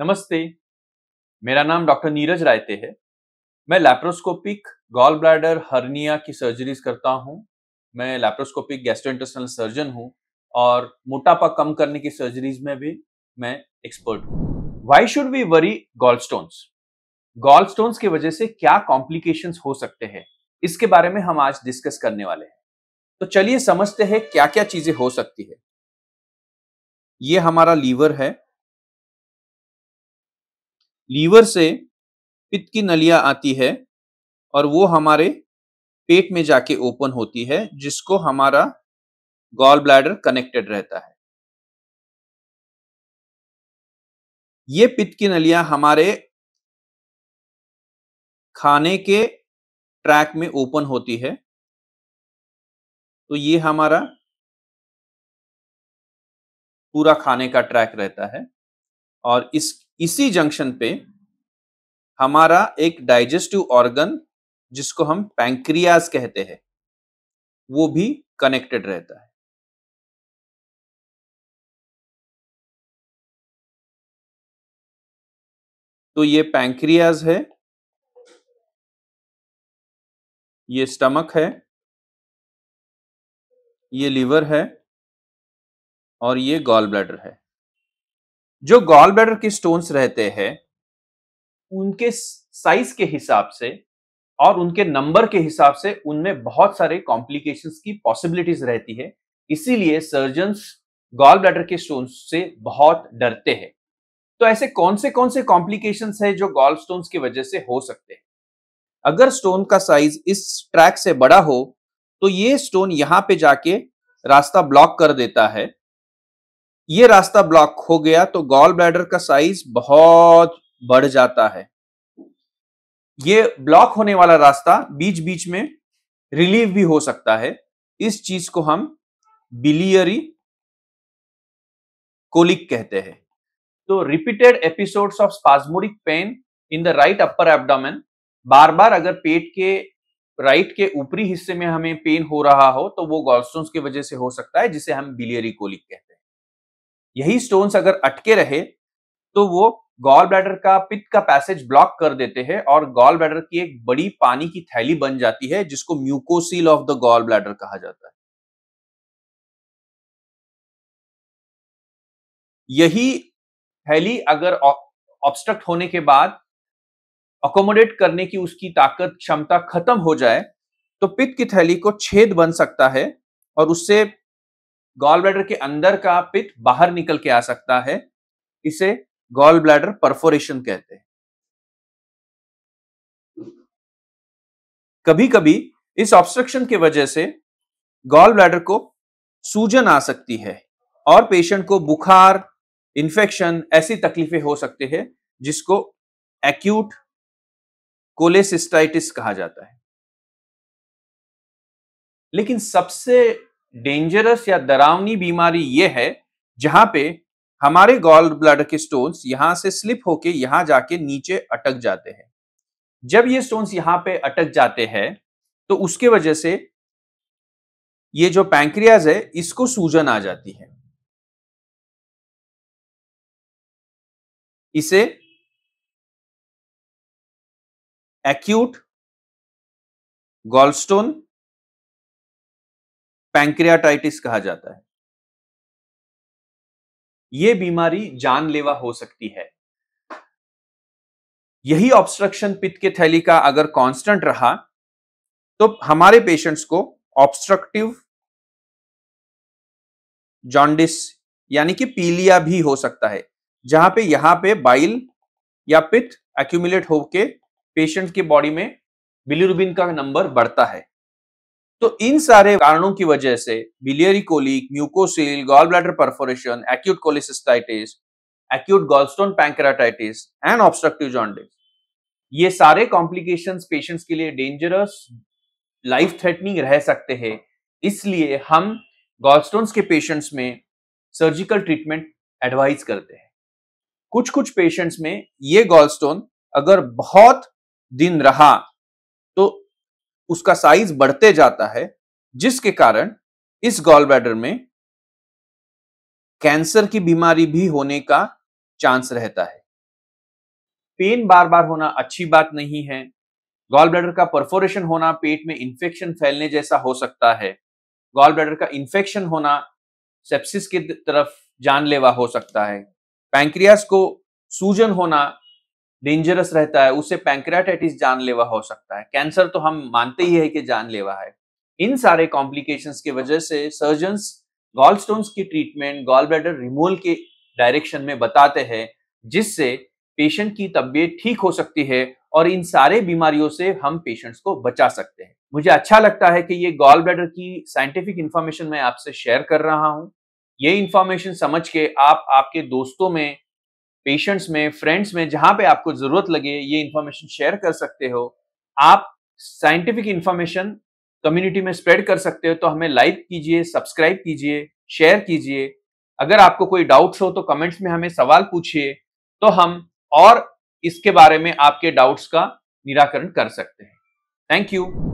नमस्ते मेरा नाम डॉक्टर नीरज रायते है मैं लैप्रोस्कोपिक गॉल ब्लैडर हर्निया की सर्जरीज करता हूं मैं लैप्रोस्कोपिक गैस्ट्रोइंटेस्टिनल सर्जन हूं और मोटापा कम करने की सर्जरीज में भी मैं एक्सपर्ट हूं why should we worry gall stones gall stones की वजह से क्या कॉम्प्लिकेशंस हो सकते हैं इसके बारे में हम आज डिस्कस करने वाले हैं तो चलिए समझते हैं क्या क्या चीजें हो सकती है ये हमारा लीवर है लीवर से पित्त की नलिया आती है और वो हमारे पेट में जाके ओपन होती है जिसको हमारा गॉल ब्लैडर कनेक्टेड रहता है ये पित्त की नलिया हमारे खाने के ट्रैक में ओपन होती है तो ये हमारा पूरा खाने का ट्रैक रहता है और इस इसी जंक्शन पे हमारा एक डाइजेस्टिव ऑर्गन जिसको हम पैंक्रियाज कहते हैं वो भी कनेक्टेड रहता है तो ये पैंक्रियाज है ये स्टमक है ये लीवर है और ये गॉल ब्लैडर है जो गॉल ब्लैडर के स्टोन्स रहते हैं उनके साइज के हिसाब से और उनके नंबर के हिसाब से उनमें बहुत सारे कॉम्प्लिकेशंस की पॉसिबिलिटीज रहती है इसीलिए सर्जन्स गॉल ब्लैडर के स्टोन्स से बहुत डरते हैं तो ऐसे कौन से कौन से कॉम्प्लिकेशंस है जो गॉल स्टोन्स की वजह से हो सकते हैं अगर स्टोन का साइज इस ट्रैक से बड़ा हो तो ये स्टोन यहां पे जाके रास्ता ब्लॉक कर देता है ये रास्ता ब्लॉक हो गया तो गॉल ब्लैडर का साइज बहुत बढ़ जाता है ये ब्लॉक होने वाला रास्ता बीच बीच में रिलीव भी हो सकता है इस चीज को हम बिलियरी कोलिक कहते हैं तो repeated episodes of spasmodic pain in the right upper abdomen बार बार अगर पेट के राइट के ऊपरी हिस्से में हमें पेन हो रहा हो तो वो गॉलस्टोन्स की वजह से हो सकता है जिसे हम बिलियरी कोलिक कहते हैं यही स्टोन्स अगर अटके रहे तो वो गॉल ब्लैडर का पित्त का पैसेज ब्लॉक कर देते हैं और गॉल ब्लैडर की एक बड़ी पानी की थैली बन जाती है जिसको mucocele of the gall bladder कहा जाता है यही थैली अगर ऑब्स्ट्रक्ट होने के बाद अकोमोडेट करने की उसकी ताकत क्षमता खत्म हो जाए तो पित्त की थैली को छेद बन सकता है और उससे गॉल ब्लैडर के अंदर का पित्त बाहर निकल के आ सकता है इसे गॉल ब्लैडर परफोरेशन कहते हैं कभी कभी इस ऑब्स्ट्रक्शन के वजह से गॉल ब्लैडर को सूजन आ सकती है और पेशेंट को बुखार इन्फेक्शन ऐसी तकलीफें हो सकते हैं जिसको एक्यूट कोलेसिस्टाइटिस कहा जाता है लेकिन सबसे डेंजरस या दरावनी बीमारी ये है जहां पे हमारे गॉल ब्लड के स्टोन्स यहां से स्लिप होके यहां जाके नीचे अटक जाते हैं जब ये स्टोन्स यहां पे अटक जाते हैं तो उसके वजह से ये जो पैंक्रियाज है इसको सूजन आ जाती है इसे एक्यूट गॉलस्टोन पैंक्रियाटाइटिस कहा जाता है ये बीमारी जानलेवा हो सकती है यही ऑब्स्ट्रक्शन पित्त के थैली का अगर कांस्टेंट रहा तो हमारे पेशेंट्स को ऑब्स्ट्रक्टिव जॉन्डिस यानी कि पीलिया भी हो सकता है जहां पे यहां पे बाइल या पित्त एक्यूमुलेट होके पेशेंट के बॉडी में बिलिरुबिन का नंबर बढ़ता है तो इन सारे कारणों की वजह से biliary colic mucocele gall bladder perforation acute cholecystitis acute gallstone pancreatitis and obstructive jaundice ये सारे कॉम्प्लिकेशन पेशेंट्स के लिए डेंजरस लाइफ थ्रेटनिंग रह सकते हैं इसलिए हम गॉलस्टोन्स के पेशेंट्स में सर्जिकल ट्रीटमेंट एडवाइज करते हैं कुछ कुछ पेशेंट्स में ये गॉलस्टोन अगर बहुत दिन रहा तो उसका साइज बढ़ते जाता है जिसके कारण इस गॉल बैडर में कैंसर की बीमारी भी होने का चांस रहता है पेन बार बार होना अच्छी बात नहीं है गॉल ब्लैडर का परफोरेशन होना पेट में इंफेक्शन फैलने जैसा हो सकता है गॉल ब्लैडर का इंफेक्शन होना सेप्सिस की तरफ जानलेवा हो सकता है पैंक्रियास को सूजन होना डेंजरस रहता है उससे पैंक्रियाटाइटिस जानलेवा हो सकता है कैंसर तो हम मानते ही है कि जानलेवा है इन सारे कॉम्प्लिकेशंस की वजह से सर्जन्स गॉल स्टोन्स की ट्रीटमेंट गॉल ब्लैडर रिमूवल के डायरेक्शन में बताते हैं जिससे पेशेंट की तबीयत ठीक हो सकती है और इन सारे बीमारियों से हम पेशेंट्स को बचा सकते हैं मुझे अच्छा लगता है कि ये गॉल ब्लैडर की साइंटिफिक इंफॉर्मेशन मैं आपसे शेयर कर रहा हूँ ये इंफॉर्मेशन समझ के आप आपके दोस्तों में पेशेंट्स में फ्रेंड्स में जहां पे आपको जरूरत लगे ये इंफॉर्मेशन शेयर कर सकते हो आप साइंटिफिक इंफॉर्मेशन कम्युनिटी में स्प्रेड कर सकते हो तो हमें लाइक कीजिए सब्सक्राइब कीजिए शेयर कीजिए अगर आपको कोई डाउट्स हो तो कमेंट्स में हमें सवाल पूछिए तो हम और इसके बारे में आपके डाउट्स का निराकरण कर सकते हैं थैंक यू